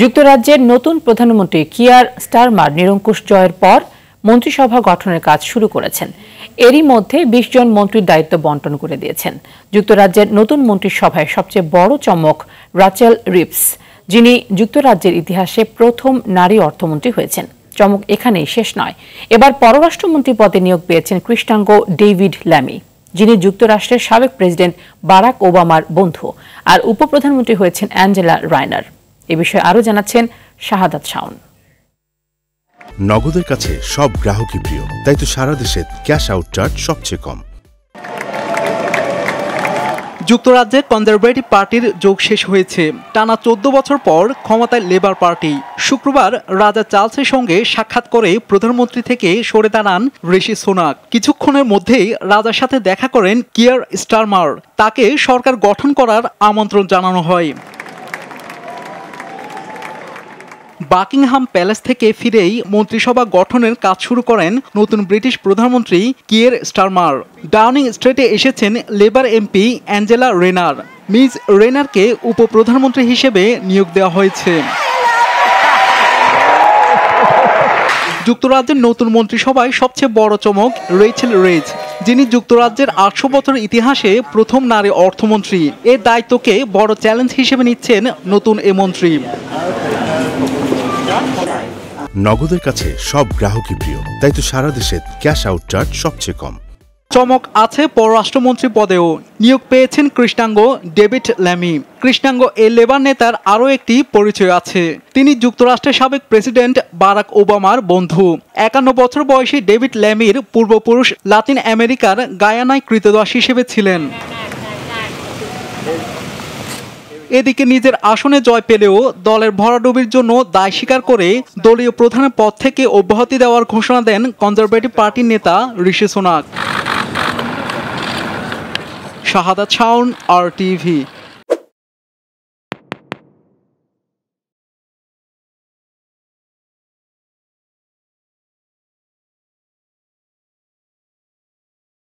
যুক্তরাজ্যের নতুন প্রধানমন্ত্রী কিয়ার স্টারমার নিরঙ্কুশ জয়ের পর মন্ত্রিসভা গঠনের কাজ শুরু করেছেন এরই মধ্যে বিশ জন মন্ত্রীর দায়িত্ব বন্টন করে দিয়েছেন যুক্তরাজ্যের নতুন মন্ত্রিসভায় সবচেয়ে বড় চমক রাচেল রিপস যিনি যুক্তরাজ্যের ইতিহাসে প্রথম নারী অর্থমন্ত্রী হয়েছেন চমক এখানেই শেষ নয় এবার পররাষ্ট্রমন্ত্রী পদে নিয়োগ পেয়েছেন কৃষ্ণাঙ্গ ডেভিড ল্যামি যিনি যুক্তরাষ্ট্রের সাবেক প্রেসিডেন্ট বারাক ওবামার বন্ধু আর উপপ্রধানমন্ত্রী হয়েছেন অ্যাঞ্জেলা রায়নার এ বিষয়ে আরও জানাচ্ছেন শাহাদাত শাওন নগদের কাছে সব গ্রাহকই প্রিয় তাই তো সারা দেশে ক্যাশ আউট চার্জ সবচেয়ে কম যুক্তরাজ্যে কনজারভেটিভ পার্টির যোগ শেষ হয়েছে টানা চোদ্দ বছর পর ক্ষমতায় লেবার পার্টি শুক্রবার রাজা চার্লসের সঙ্গে সাক্ষাৎ করে প্রধানমন্ত্রী থেকে সরে দাঁড়ান ঋষি সোনাক কিছুক্ষণের মধ্যেই রাজার সাথে দেখা করেন কিয়ার স্টারমার তাকে সরকার গঠন করার আমন্ত্রণ জানানো হয় বাকিংহাম প্যালেস থেকে ফিরেই মন্ত্রিসভা গঠনের কাজ শুরু করেন নতুন ব্রিটিশ প্রধানমন্ত্রী কিয়ের স্টারমার ডাউনিং স্ট্রিটে এসেছেন Labour MP Angela Rayner Miss রেনারকে উপপ্রধানমন্ত্রী হিসেবে নিয়োগ দেওয়া হয়েছে যুক্তরাজ্যের নতুন মন্ত্রিসভায় সবচেয়ে বড় চমক রেচেল রেজ যিনি যুক্তরাজ্যের আটশো বছর ইতিহাসে প্রথম নারী অর্থমন্ত্রী এ দায়িত্বকে বড় চ্যালেঞ্জ হিসেবে নিচ্ছেন নতুন এ মন্ত্রী নগদের কাছে সব গ্রাহকই প্রিয় তাই তো সারা দেশে ক্যাশ আউট চার্জ সবচেয়ে কম চমক আছে পররাষ্ট্রমন্ত্রী পদেও নিয়োগ পেয়েছেন কৃষ্ণাঙ্গ ডেভিড ল্যামি কৃষ্ণাঙ্গ এ লেবার নেতার আরও একটি পরিচয় আছে তিনি যুক্তরাষ্ট্রের সাবেক প্রেসিডেন্ট বারাক ওবামার বন্ধু একান্ন বছর বয়সী ডেভিড ল্যামির পূর্বপুরুষ লাতিন আমেরিকার গায়ানায় কৃতদাস হিসেবে ছিলেন এদিকে নিজের আসনে জয় পেলেও দলের ভরাডুবির জন্য দায় স্বীকার করে দলীয় প্রধানের পদ থেকে অব্যাহতি দেওয়ার ঘোষণা দেন কনজারভেটিভ পার্টির নেতা ঋষি সোনাক শাহাদা ছাউন আর টিভি